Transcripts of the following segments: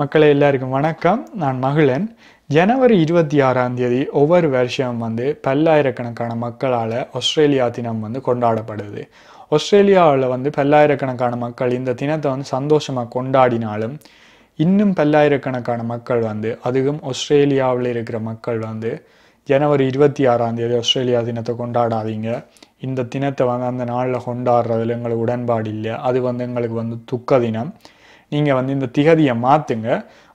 மக்களை எல்லாருக்கும் வணக்கம் நான் மகிழன் ஜனவரி இருபத்தி ஆறாம் தேதி ஒவ்வொரு வருஷம் வந்து பல்லாயிரக்கணக்கான மக்களால் ஆஸ்திரேலியா தினம் வந்து கொண்டாடப்படுது ஆஸ்திரேலியாவில் வந்து பல்லாயிரக்கணக்கான மக்கள் இந்த தினத்தை வந்து சந்தோஷமாக கொண்டாடினாலும் இன்னும் பல்லாயிரக்கணக்கான மக்கள் வந்து அதுவும் ஆஸ்திரேலியாவில் இருக்கிற மக்கள் வந்து ஜனவரி இருபத்தி ஆறாம் தேதி ஆஸ்திரேலியா தினத்தை கொண்டாடாதீங்க இந்த தினத்தை வந்து அந்த நாளில் கொண்டாடுறதுல எங்களுக்கு உடன்பாடு இல்லை அது வந்து எங்களுக்கு வந்து துக்க தினம் நீங்கள் வந்து இந்த திகதியை மாற்றுங்க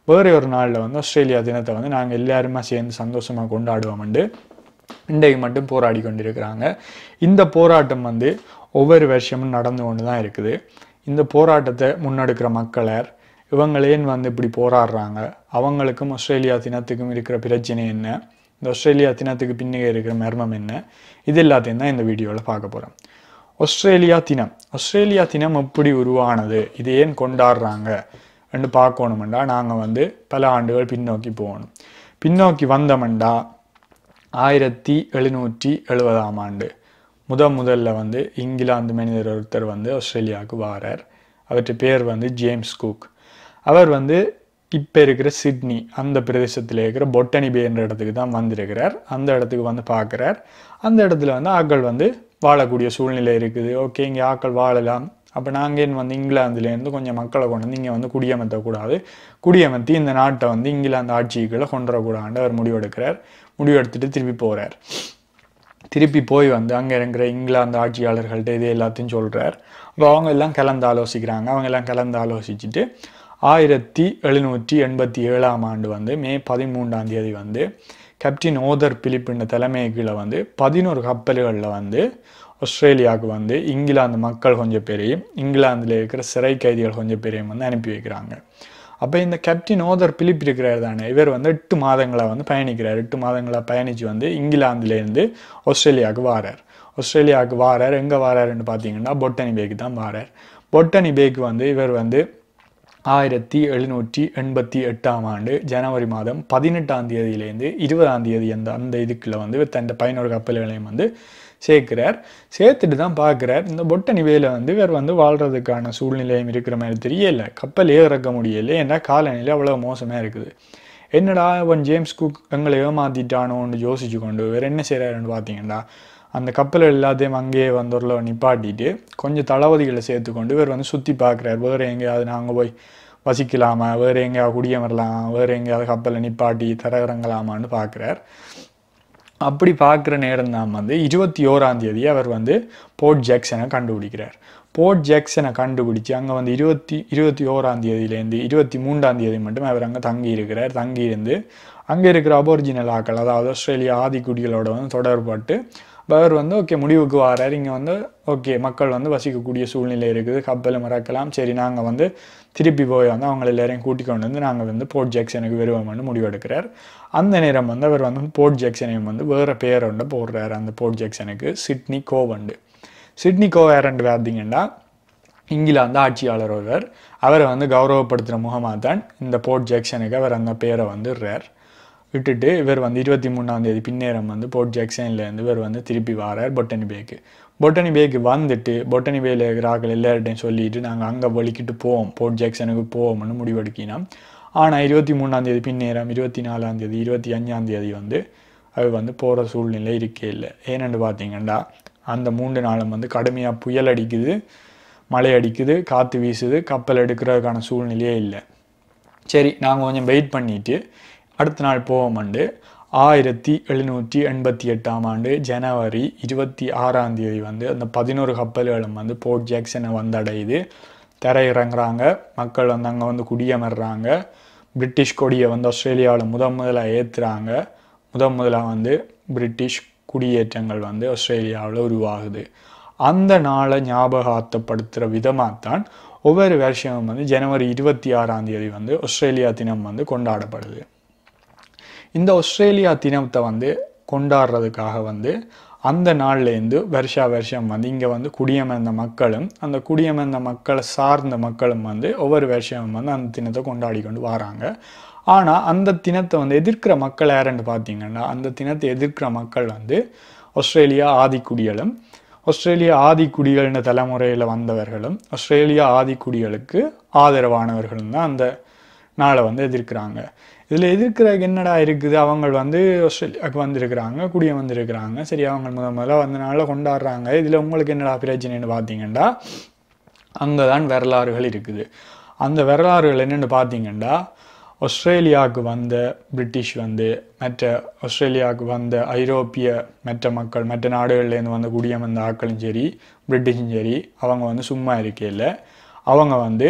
வேறு ஒரு நாளில் வந்து ஆஸ்திரேலியா தினத்தை வந்து நாங்கள் எல்லாருமே சேர்ந்து சந்தோஷமாக கொண்டாடுவோம்ண்டு இன்றைக்கு மட்டும் போராடி கொண்டிருக்கிறாங்க இந்த போராட்டம் வந்து ஒவ்வொரு வருஷமும் நடந்து கொண்டு தான் இருக்குது இந்த போராட்டத்தை முன்னெடுக்கிற மக்களர் இவங்களே வந்து இப்படி போராடுறாங்க அவங்களுக்கும் ஆஸ்திரேலியா தினத்துக்கும் இருக்கிற பிரச்சனை என்ன இந்த ஆஸ்திரேலியா தினத்துக்கு பின்னே இருக்கிற மர்மம் என்ன இது எல்லாத்தையும் தான் இந்த வீடியோவில் பார்க்க போகிறோம் ஆஸ்திரேலியா தினம் ஆஸ்திரேலியா தினம் எப்படி உருவானது இது ஏன் கொண்டாடுறாங்க ரெண்டு பார்க்கணுமெண்டா நாங்கள் வந்து பல ஆண்டுகள் பின்னோக்கி போகணும் பின்னோக்கி வந்தமெண்டா ஆயிரத்தி எழுநூற்றி எழுபதாம் ஆண்டு முத முதல்ல வந்து இங்கிலாந்து மனிதர் ஒருத்தர் வந்து ஆஸ்திரேலியாவுக்கு வாரார் அவற்றை பேர் வந்து ஜேம்ஸ் குக் அவர் வந்து இப்போ இருக்கிற சிட்னி அந்த பிரதேசத்தில் இருக்கிற பொட்டனி பே என்ற இடத்துக்கு தான் வந்திருக்கிறார் அந்த இடத்துக்கு வந்து பார்க்குறார் அந்த இடத்துல வந்து ஆக்கள் வந்து வாழக்கூடிய சூழ்நிலை இருக்குது ஓகே இங்கே ஆக்கள் வாழலாம் அப்போ நாங்கள் வந்து இங்கிலாந்துலேருந்து கொஞ்சம் மக்களை கொண்டு வந்து இங்கே வந்து குடியமர்த்தக்கூடாது குடியமர்த்தி இந்த நாட்டை வந்து இங்கிலாந்து ஆட்சிக்குள்ளே கொண்டு வரக்கூடாது அவர் முடிவெடுக்கிறார் முடிவெடுத்துட்டு திருப்பி போகிறார் திருப்பி போய் வந்து அங்கே இருக்கிற இங்கிலாந்து ஆட்சியாளர்கள்ட்ட இது எல்லாத்தையும் சொல்கிறார் அப்போ அவங்க எல்லாம் கலந்து ஆலோசிக்கிறாங்க அவங்க எல்லாம் கலந்து ஆலோசிச்சுட்டு ஆயிரத்தி எழுநூற்றி எண்பத்தி ஏழாம் ஆண்டு வந்து மே பதிமூன்றாம் தேதி வந்து கேப்டின் ஓதர் பிலிப்பின் தலைமை கீழே வந்து பதினோரு கப்பல்களில் வந்து ஆஸ்திரேலியாவுக்கு வந்து இங்கிலாந்து மக்கள் கொஞ்சம் பேரையும் இங்கிலாந்தில் இருக்கிற சிறை கைதிகள் கொஞ்சம் பேரையும் வந்து அனுப்பி வைக்கிறாங்க அப்போ இந்த கேப்டின் ஓதர் பிலிப் இருக்கிறார் தானே இவர் வந்து எட்டு மாதங்களாக வந்து பயணிக்கிறார் எட்டு மாதங்களாக பயணித்து வந்து இங்கிலாந்துலேருந்து ஆஸ்திரேலியாவுக்கு வாரார் ஆஸ்திரேலியாவுக்கு வாரார் எங்கே வாராருன்னு பார்த்தீங்கன்னா பொட்டனி பேக்கு தான் வாரார் பொட்டனி பேக்கு வந்து இவர் வந்து ஆயிரத்தி எழுநூற்றி எண்பத்தி எட்டாம் ஆண்டு ஜனவரி மாதம் பதினெட்டாம் தேதியிலேருந்து இருபதாம் தேதி அந்த அந்த இதுக்குள்ள வந்து தன் பையனோட கப்பல்களையும் வந்து சேர்க்கிறார் சேர்த்துட்டு தான் பார்க்குறார் இந்த பொட்டணி வேலை வந்து இவர் வந்து வாழ்கிறதுக்கான சூழ்நிலையும் இருக்கிற மாதிரி தெரியல கப்பல் ஏறக்க முடியலை ஏன்னா காலநிலை அவ்வளோ மோசமாக இருக்குது என்னடா அவன் ஜேம்ஸ் குக் எங்களை ஏமாத்திட்டானோன்னு யோசிச்சு கொண்டு வேறு என்ன செய்கிறாருன்னு பார்த்தீங்கன்னா அந்த கப்பல் எல்லாத்தையும் அங்கேயே வந்துள்ள நிப்பாட்டிட்டு கொஞ்சம் தளபதிகளை சேர்த்துக்கொண்டு இவர் வந்து சுற்றி பார்க்குறாரு வேறு எங்கேயாவது நாங்கள் போய் வசிக்கலாமா வேறு எங்கேயாவது குடியம் வரலாம் வேறு எங்கேயாவது கப்பலை நிப்பாட்டி தரகிறங்கலாமான்னு பார்க்குறார் அப்படி பார்க்குற நேரம் தான் வந்து இருபத்தி ஓராம் தேதி அவர் வந்து போர்ட் ஜாக்சனை கண்டுபிடிக்கிறார் போர்ட் ஜாக்சனை கண்டுபிடிச்சி அங்கே வந்து இருபத்தி இருபத்தி ஓராம் தேதியிலேருந்து இருபத்தி மூன்றாம் தேதி மட்டும் அவர் அங்கே தங்கி இருக்கிறார் தங்கியிருந்து அங்கே இருக்கிற அபோரிஜினல் ஆக்கள் அதாவது ஆஸ்திரேலியா ஆதிக்குடிகளோட வந்து தொடர்பட்டு பவர் வந்து ஓகே முடிவுக்கு வரார் இங்கே வந்து ஓகே மக்கள் வந்து வசிக்கக்கூடிய சூழ்நிலை இருக்குது கப்பலை மறக்கலாம் சரி நாங்கள் வந்து திருப்பி போய் வந்து அவங்கள எல்லாரையும் கூட்டிக் கொண்டு வந்து நாங்கள் வந்து போர்ட் ஜாக்சனுக்கு வருவோம்னு முடிவெடுக்கிறார் அந்த நேரம் வந்து அவர் வந்து போர்ட் ஜாக்சனையும் வந்து வேறு பேர் ஒன்று போடுறார் அந்த போர்ட் ஜாக்சனுக்கு சிட்னி கோவண்டு சிட்னி கோவேரண்டு பார்த்தீங்கன்னா இங்கிலாந்து ஆட்சியாளர் ஒருவர் அவரை வந்து கௌரவப்படுத்துகிற முகமாக தான் இந்த போர்ட் ஜாக்சனுக்கு அவர் அந்த பேரை வந்துடுறார் விட்டுட்டு இவர் வந்து இருபத்தி மூணாந்தேதி பின்னேரம் வந்து போர்ட் ஜாக்சன்லேருந்து இவர் வந்து திருப்பி வரார் பொட்டனி பேக்கு பொட்டனி பேக்கு வந்துட்டு பொட்டனி பேயில் இருக்கிறாக்கள் எல்லார்ட்டையும் சொல்லிட்டு நாங்கள் அங்கே வலிக்கிட்டு போவோம் போர்ட் ஜாக்சனுக்கு போவோம்னு முடிவெடுக்கினா ஆனால் இருபத்தி தேதி பின்னேரம் இருபத்தி நாலாந்தேதி இருபத்தி அஞ்சாந்தேதி வந்து அது வந்து போகிற சூழ்நிலை இருக்கே இல்லை ஏனென்று பார்த்தீங்கன்னா அந்த மூன்று நாளும் வந்து கடுமையாக புயல் அடிக்குது மழை அடிக்குது காற்று வீசுது கப்பல் எடுக்கிறதுக்கான சூழ்நிலையே இல்லை சரி நாங்கள் கொஞ்சம் வெயிட் பண்ணிவிட்டு அடுத்த நாள் போவோம் ஆண்டு ஆயிரத்தி எழுநூற்றி எண்பத்தி எட்டாம் ஆண்டு ஜனவரி இருபத்தி ஆறாம் தேதி வந்து அந்த பதினோரு கப்பல்களும் வந்து போர்ட் ஜாக்சனை வந்தடையுது திரையிறங்குறாங்க மக்கள் வந்து அங்கே வந்து குடியமர்றாங்க பிரிட்டிஷ் கொடியை வந்து ஆஸ்திரேலியாவில் முதன் முதலாக ஏற்றுறாங்க முதன் முதலாக வந்து பிரிட்டிஷ் குடியேற்றங்கள் வந்து ஆஸ்திரேலியாவில் உருவாகுது அந்த நாளை ஞாபகார்த்தப்படுத்துகிற விதமாக தான் ஒவ்வொரு வருஷமும் வந்து ஜனவரி இருபத்தி ஆறாம் தேதி வந்து ஆஸ்திரேலியா தினம் வந்து கொண்டாடப்படுது இந்த ஆஸ்திரேலியா தினத்தை வந்து கொண்டாடுறதுக்காக வந்து அந்த நாள்லேருந்து வருஷா வருஷம் வந்து இங்கே வந்து குடியமர்ந்த மக்களும் அந்த குடியமர்ந்த மக்களை சார்ந்த மக்களும் வந்து ஒவ்வொரு வருஷமும் வந்து அந்த தினத்தை கொண்டாடி கொண்டு வராங்க ஆனால் அந்த தினத்தை வந்து எதிர்க்கிற மக்கள் யாருன்னு பார்த்தீங்கன்னா அந்த தினத்தை எதிர்க்கிற மக்கள் வந்து ஆஸ்திரேலியா ஆதிக்குடிகளும் ஆஸ்திரேலியா ஆதிக்குடிகள்னு தலைமுறையில் வந்தவர்களும் ஆஸ்திரேலியா ஆதிக்குடிகளுக்கு ஆதரவானவர்களும் தான் அந்த நாளை வந்து எதிர்க்கிறாங்க இதில் எதிர்க்கிற என்னடா இருக்குது அவங்க வந்து ஆஸ்திரேலியாவுக்கு வந்திருக்கிறாங்க குடிய வந்திருக்கிறாங்க சரி அவங்க முத முதல்ல வந்தனால கொண்டாடுறாங்க இதில் உங்களுக்கு என்னடா பிரச்சனைன்னு பார்த்தீங்கண்டா அங்கே தான் வரலாறுகள் இருக்குது அந்த வரலாறுகள் என்னென்னு பார்த்தீங்கண்டா ஆஸ்திரேலியாவுக்கு வந்த பிரிட்டிஷ் வந்து மற்ற ஆஸ்திரேலியாவுக்கு வந்த ஐரோப்பிய மற்ற மக்கள் மற்ற நாடுகள்லேருந்து வந்த குடியம் வந்த ஆக்களும் சரி பிரிட்டிஷும் சரி அவங்க வந்து சும்மா இருக்கையில் அவங்க வந்து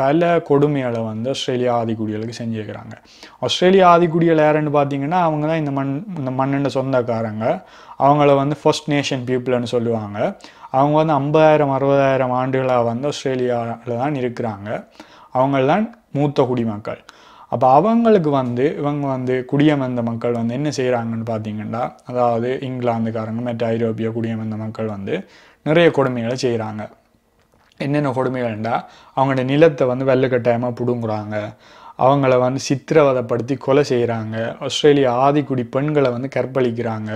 பல கொடுமைகளை வந்து ஆஸ்திரேலியா ஆதிக்குடிகளுக்கு செஞ்சுருக்கிறாங்க ஆஸ்திரேலியா ஆதிக்குடிகள் யாருன்னு பார்த்தீங்கன்னா அவங்க தான் இந்த மண் இந்த மண்ணெண்ட சொந்தக்காரங்க அவங்கள வந்து ஃபர்ஸ்ட் நேஷன் பீப்புள்னு சொல்லுவாங்க அவங்க வந்து ஐம்பதாயிரம் அறுபதாயிரம் ஆண்டுகளாக வந்து ஆஸ்திரேலியாவில் தான் இருக்கிறாங்க அவங்க தான் மூத்த குடிமக்கள் அப்போ அவங்களுக்கு வந்து இவங்க வந்து குடியமர்ந்த மக்கள் வந்து என்ன செய்கிறாங்கன்னு பார்த்தீங்கன்னா அதாவது இங்கிலாந்துக்காரங்க மற்ற ஐரோப்பிய குடியமர்ந்த மக்கள் வந்து நிறைய கொடுமைகளை செய்கிறாங்க என்னென்ன கொடுமைகள்டா அவங்களோட நிலத்தை வந்து வெள்ளக்கட்டாயமாக பிடுங்குறாங்க அவங்கள வந்து சித்திரவதைப்படுத்தி கொலை செய்கிறாங்க ஆஸ்திரேலியா ஆதிக்குடி பெண்களை வந்து கற்பழிக்கிறாங்க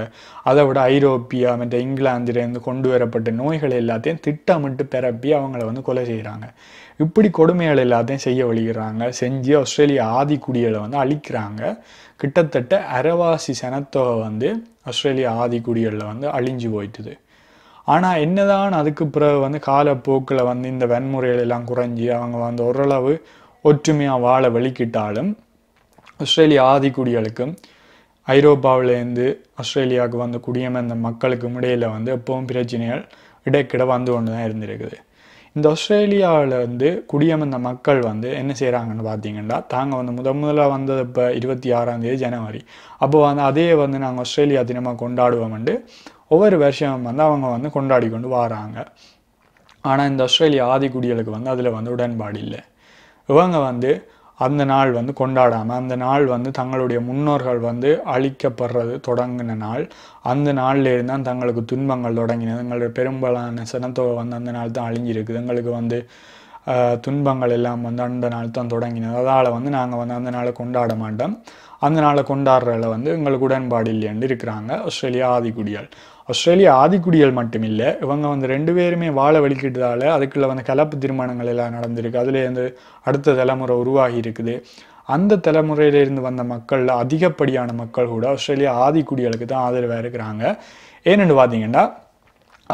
அதை விட ஐரோப்பியா மற்ற இங்கிலாந்துலேருந்து கொண்டு வரப்பட்ட நோய்கள் எல்லாத்தையும் திட்டமிட்டு பிறப்பி அவங்கள வந்து கொலை செய்கிறாங்க இப்படி கொடுமைகள் எல்லாத்தையும் செய்ய வழிகிறாங்க செஞ்சு ஆஸ்திரேலியா ஆதிக்குடிகளை வந்து அழிக்கிறாங்க கிட்டத்தட்ட அரவாசி சனத்தொகை வந்து ஆஸ்திரேலியா ஆதிக்குடிகளில் வந்து அழிஞ்சு போயிட்டுது ஆனால் என்னதான் அதுக்கு பிறகு வந்து காலப்போக்கில் வந்து இந்த வன்முறைகள் எல்லாம் குறைஞ்சி அவங்க வந்து ஓரளவு ஒற்றுமையாக வாழ வெளிக்கிட்டாலும் ஆஸ்திரேலியா ஆதிக்குடிகளுக்கும் ஐரோப்பாவிலேருந்து ஆஸ்திரேலியாவுக்கு வந்து குடியமர்ந்த மக்களுக்கும் இடையில் வந்து எப்பவும் பிரச்சனைகள் இடைக்கிட வந்து கொண்டு தான் இருந்திருக்குது இந்த ஆஸ்திரேலியாவில் வந்து குடியமர்ந்த மக்கள் வந்து என்ன செய்கிறாங்கன்னு பார்த்தீங்கன்னா தாங்கள் வந்து முத முதலாக வந்தது இப்போ இருபத்தி ஆறாந்தேதி ஜனவரி அப்போ வந்து அதே வந்து நாங்கள் ஆஸ்திரேலியா தினமாக கொண்டாடுவோம்ண்டு ஒவ்வொரு வருஷம் வந்து அவங்க வந்து கொண்டாடி கொண்டு வராங்க ஆனால் இந்த ஆஸ்திரேலியா ஆதிக்குடிகளுக்கு வந்து அதில் வந்து உடன்பாடு இல்லை இவங்க வந்து அந்த நாள் வந்து கொண்டாடாமல் அந்த நாள் வந்து தங்களுடைய முன்னோர்கள் வந்து அழிக்கப்படுறது தொடங்கின நாள் அந்த நாள்லேருந்து தான் தங்களுக்கு துன்பங்கள் தொடங்கினது எங்களுடைய பெரும்பாலான சினத்தொகை வந்து அந்த நாள் தான் அழிஞ்சிருக்குது எங்களுக்கு வந்து துன்பங்கள் எல்லாம் வந்து அந்த நாள் தான் தொடங்கினது அதால் வந்து நாங்கள் வந்து அந்த நாளை கொண்டாட மாட்டோம் அந்த நாளை கொண்டாடுறதில் வந்து எங்களுக்கு உடன்பாடு இல்லைன்னு இருக்கிறாங்க ஆஸ்திரேலியா ஆதிக்குடியால் ஆஸ்திரேலியா ஆதிக்குடிகள் மட்டுமில்லை இவங்க வந்து ரெண்டு பேருமே வாழ வலிக்கிட்டதால அதுக்குள்ள வந்து கலப்பு திருமணங்கள் எல்லாம் நடந்திருக்கு அதுல வந்து அடுத்த தலைமுறை உருவாகி இருக்குது அந்த தலைமுறையிலேருந்து வந்த மக்களில் அதிகப்படியான மக்கள் கூட ஆஸ்திரேலியா ஆதிக்குடிகளுக்கு தான் ஆதரவாக இருக்கிறாங்க ஏன்னு பார்த்தீங்கன்னா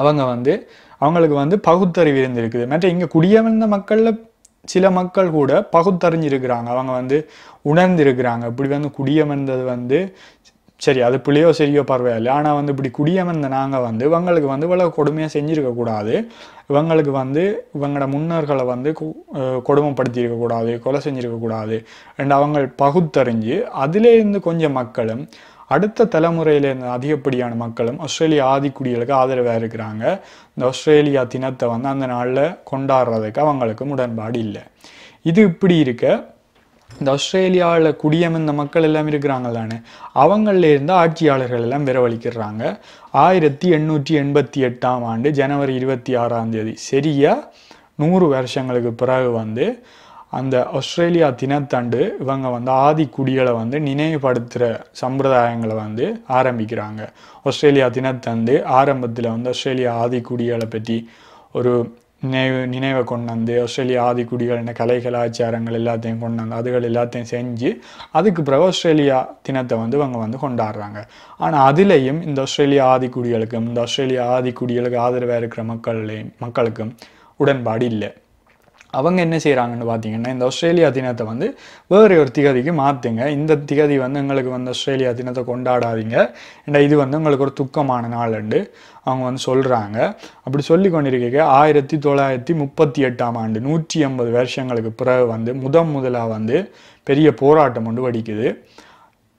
அவங்க வந்து அவங்களுக்கு வந்து பகுத்தறிவு இருந்திருக்குது மற்ற இங்கே குடியவந்த மக்களில் சில மக்கள் கூட பகுத்தறிஞ்சிருக்கிறாங்க அவங்க வந்து உணர்ந்திருக்கிறாங்க இப்படி வந்து குடியமர்ந்தது வந்து சரி அது பிள்ளையோ சரியோ பரவாயில்ல ஆனால் வந்து இப்படி குடியமர்ந்த நாங்கள் வந்து இவங்களுக்கு வந்து இவ்வளோ கொடுமையாக செஞ்சுருக்கக்கூடாது இவங்களுக்கு வந்து இவங்களோட முன்னோர்களை வந்து கொடுமைப்படுத்தி இருக்கக்கூடாது கொலை செஞ்சுருக்கக்கூடாது அண்ட் அவங்க பகுத்தறிஞ்சு அதிலேருந்து கொஞ்சம் மக்களும் அடுத்த தலைமுறையிலேருந்து அதிகப்படியான மக்களும் ஆஸ்திரேலியா ஆதிக்குடிகளுக்கு ஆதரவாக இருக்கிறாங்க இந்த ஆஸ்திரேலியா தினத்தை வந்து அந்த நாளில் கொண்டாடுறதுக்கு அவங்களுக்கு உடன்பாடு இல்லை இது இப்படி இருக்க இந்த ஆஸ்திரேலியாவில் குடியமர்ந்த மக்கள் எல்லாம் இருக்கிறாங்களானே அவங்களில் இருந்து ஆட்சியாளர்கள் எல்லாம் விரவழிக்கிறாங்க ஆயிரத்தி எண்ணூற்றி எண்பத்தி எட்டாம் ஆண்டு ஜனவரி இருபத்தி ஆறாம் தேதி சரியாக நூறு வருஷங்களுக்கு பிறகு வந்து அந்த ஆஸ்திரேலியா தினத்தண்டு இவங்க வந்து ஆதி குடிகளை வந்து நினைவுபடுத்துகிற சம்பிரதாயங்களை வந்து ஆரம்பிக்கிறாங்க ஆஸ்திரேலியா தினத்தண்டு ஆரம்பத்தில் வந்து ஆஸ்திரேலியா ஆதி குடிகளை பற்றி ஒரு நினைவு நினைவை கொண்டு வந்து ஆஸ்திரேலியா ஆதிக்குடிகள்ன கலை கலாச்சாரங்கள் எல்லாத்தையும் கொண்டு வந்து அதுகள் எல்லாத்தையும் செஞ்சு அதுக்கு பிறகு ஆஸ்திரேலியா தினத்தை வந்து இவங்க வந்து கொண்டாடுறாங்க ஆனால் அதுலேயும் இந்த ஆஸ்திரேலியா ஆதிக்குடிகளுக்கும் இந்த ஆஸ்திரேலியா ஆதிக்குடிகளுக்கு ஆதரவாக இருக்கிற மக்கள்லேயும் மக்களுக்கும் உடன்பாடு இல்லை அவங்க என்ன செய்கிறாங்கன்னு பார்த்தீங்கன்னா இந்த ஆஸ்திரேலியா தினத்தை வந்து வேறு ஒரு திகதிக்கு மாற்றுங்க இந்த திகதி வந்து எங்களுக்கு வந்து ஆஸ்திரேலியா தினத்தை கொண்டாடாதீங்க ஏன்னா இது வந்து எங்களுக்கு ஒரு துக்கமான நாளுண்டு அவங்க வந்து சொல்கிறாங்க அப்படி சொல்லி கொண்டிருக்க ஆயிரத்தி தொள்ளாயிரத்தி முப்பத்தி எட்டாம் ஆண்டு நூற்றி ஐம்பது வருஷங்களுக்கு பிறகு வந்து முதன் முதலாக வந்து பெரிய போராட்டம் ஒன்று வடிக்குது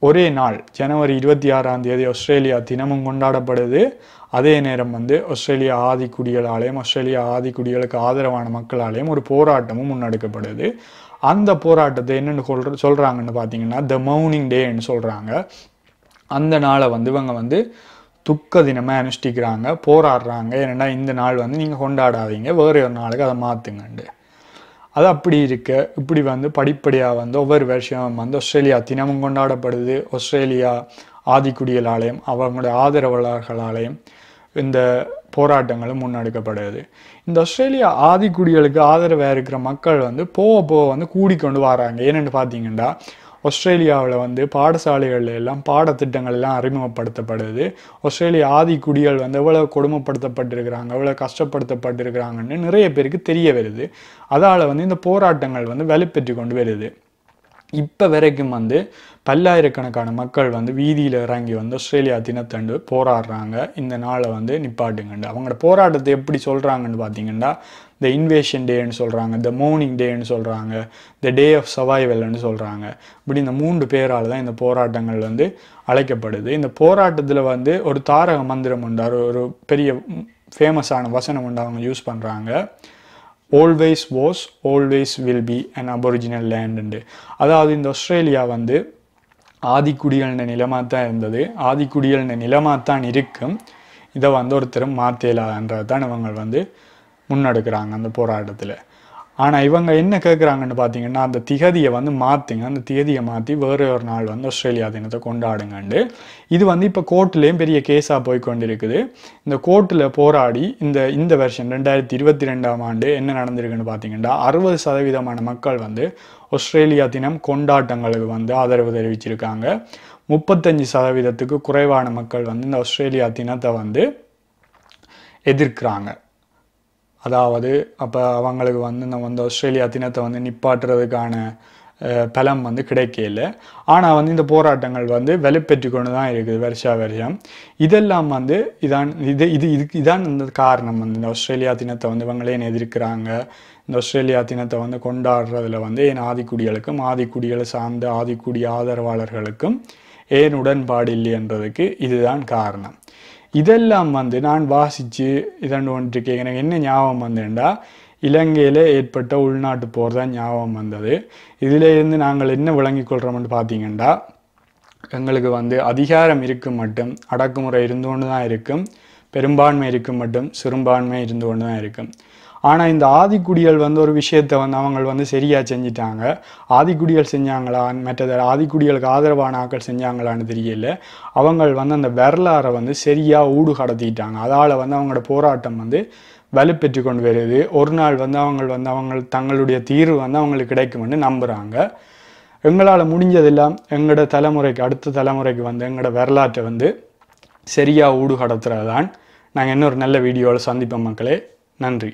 ஒரே நாள் ஜனவரி இருபத்தி ஆறாம் தேதி ஆஸ்திரேலியா தினமும் கொண்டாடப்படுது அதே நேரம் வந்து ஆஸ்திரேலியா ஆதி குடிகளாலேயும் ஆஸ்திரேலியா ஆதி குடிகளுக்கு ஆதரவான மக்களாலேயும் ஒரு போராட்டமும் முன்னெடுக்கப்படுது அந்த போராட்டத்தை என்னென்னு சொல்ற சொல்கிறாங்கன்னு பார்த்தீங்கன்னா த மௌனிங் டேன்னு சொல்கிறாங்க அந்த நாளை வந்து இவங்க வந்து துக்க தினமாக அனுஷ்டிக்கிறாங்க போராடுறாங்க ஏன்னா இந்த நாள் வந்து நீங்கள் கொண்டாடாதீங்க வேறு ஒரு நாளுக்கு அதை மாற்றுங்கண்டு அது அப்படி இருக்க இப்படி வந்து படிப்படியாக வந்து ஒவ்வொரு வருஷம் வந்து ஆஸ்திரேலியா தினமும் கொண்டாடப்படுது ஆஸ்திரேலியா ஆதிக்குடிகளாலேயும் அவங்களுடைய ஆதரவாளர்களாலேயும் இந்த போராட்டங்களும் முன்னெடுக்கப்படுது இந்த ஆஸ்திரேலியா ஆதிக்குடிகளுக்கு ஆதரவாக இருக்கிற மக்கள் வந்து போக போக வந்து கூடிக்கொண்டு வராங்க ஏன்னு பார்த்தீங்கன்னா ஆஸ்திரேலியாவில் வந்து பாடசாலைகள் எல்லாம் பாடத்திட்டங்கள் எல்லாம் அறிமுகப்படுத்தப்படுது ஆஸ்திரேலிய குடிகள் வந்து எவ்வளோ கொடுமைப்படுத்தப்பட்டிருக்கிறாங்க எவ்வளோ கஷ்டப்படுத்தப்பட்டிருக்கிறாங்கன்னு நிறைய பேருக்கு தெரிய வருது அதால் வந்து இந்த போராட்டங்கள் வந்து வலுப்பெற்று கொண்டு வருது இப்போ வரைக்கும் வந்து பல்லாயிரக்கணக்கான மக்கள் வந்து வீதியில் இறங்கி வந்து ஆஸ்திரேலியா தினத்தண்டு போராடுறாங்க இந்த நாளை வந்து நிப்பாட்டுங்கண்டு அவங்களோட போராட்டத்தை எப்படி சொல்கிறாங்கன்னு பார்த்தீங்கன்னா த இன்வேஷன் டேன்னு சொல்கிறாங்க த மோர்னிங் டேன்னு சொல்கிறாங்க த டே ஆஃப் சவாய்வல்னு சொல்கிறாங்க இப்படி இந்த மூன்று பேரால் தான் இந்த போராட்டங்கள் வந்து அழைக்கப்படுது இந்த போராட்டத்தில் வந்து ஒரு தாரக மந்திரம் உண்டார் ஒரு பெரிய ஃபேமஸான வசனம் உண்டு அவங்க யூஸ் பண்ணுறாங்க always was always will be and aboriginal லேண்டுண்டு அதாவது இந்த ஆஸ்திரேலியா வந்து ஆதிக்குடிகள்ன நிலமாக தான் இருந்தது ஆதிக்குடிகள்ன நிலமாக தான் இருக்கும் இதை வந்து ஒருத்தரும் மாற்றலான்றது தான் இவங்க வந்து முன்னெடுக்கிறாங்க அந்த போராட்டத்தில் ஆனால் இவங்க என்ன கேட்குறாங்கன்னு பார்த்தீங்கன்னா அந்த திகதியை வந்து மாற்றுங்க அந்த திகதியை மாற்றி வேறு ஒரு நாள் வந்து ஆஸ்திரேலியா தினத்தை கொண்டாடுங்கண்டு இது வந்து இப்போ கோர்ட்லேயும் பெரிய கேஸாக போய் கொண்டிருக்குது இந்த கோர்ட்டில் போராடி இந்த இந்த வருஷம் ரெண்டாயிரத்தி இருபத்தி ரெண்டாம் ஆண்டு என்ன நடந்திருக்குன்னு பார்த்தீங்கன்னா அறுபது சதவீதமான மக்கள் வந்து ஆஸ்திரேலியா தினம் கொண்டாட்டங்களுக்கு வந்து ஆதரவு தெரிவிச்சிருக்காங்க முப்பத்தஞ்சு சதவீதத்துக்கு குறைவான மக்கள் வந்து இந்த ஆஸ்திரேலியா தினத்தை வந்து எதிர்க்கிறாங்க அதாவது அப்போ அவங்களுக்கு வந்து நம்ம வந்து ஆஸ்திரேலியா தினத்தை வந்து நிப்பாட்டுறதுக்கான பலம் வந்து கிடைக்கல ஆனால் வந்து இந்த போராட்டங்கள் வந்து வெளிப்பெற்று கொண்டு தான் இருக்குது வருஷா வருஷம் இதெல்லாம் வந்து இதான் இது இது இதுக்கு இதான் இந்த காரணம் வந்து இந்த ஆஸ்திரேலியா தினத்தை வந்து இவங்களே எதிர்க்கிறாங்க இந்த ஆஸ்திரேலியா தினத்தை வந்து கொண்டாடுறதுல வந்து என் ஆதிக்குடிகளுக்கும் ஆதிக்குடிகளை சார்ந்த ஆதிக்குடி ஆதரவாளர்களுக்கும் ஏன் உடன்பாடு இல்லை என்றதுக்கு இதுதான் காரணம் இதெல்லாம் வந்து நான் வாசித்து இதண்டு ஒன்றிருக்கேன் எனக்கு என்ன ஞாபகம் வந்தேன்டா இலங்கையில் ஏற்பட்ட உள்நாட்டு போர் தான் ஞாபகம் வந்தது இதிலேருந்து நாங்கள் என்ன விளங்கி கொள்கிறோம்னு பார்த்தீங்கன்னா எங்களுக்கு வந்து அதிகாரம் இருக்கும் மட்டும் அடக்குமுறை இருந்து கொண்டு தான் இருக்கும் பெரும்பான்மை இருக்கும் மட்டும் சிறுபான்மை இருந்து கொண்டு தான் இருக்கும் ஆனால் இந்த ஆதிக்குடியல் வந்து ஒரு விஷயத்தை வந்து அவங்க வந்து சரியாக செஞ்சிட்டாங்க ஆதிக்குடியல் செஞ்சாங்களா மற்றது ஆதிக்குடியலுக்கு ஆதரவான ஆக்கள் செஞ்சாங்களான்னு தெரியல அவங்க வந்து அந்த வரலாறை வந்து சரியாக ஊடு கடத்திட்டாங்க அதால் வந்து அவங்களோட போராட்டம் வந்து வலுப்பெற்று கொண்டு வருது ஒரு நாள் வந்து அவங்க வந்து அவங்க தங்களுடைய தீர்வு வந்து அவங்களுக்கு கிடைக்கும்னு நம்புகிறாங்க எங்களால் முடிஞ்சதெல்லாம் எங்களோட தலைமுறைக்கு அடுத்த தலைமுறைக்கு வந்து எங்களோட வரலாற்றை வந்து சரியாக ஊடு தான் நாங்கள் இன்னொரு நல்ல வீடியோவில் சந்திப்போம் மக்களே நன்றி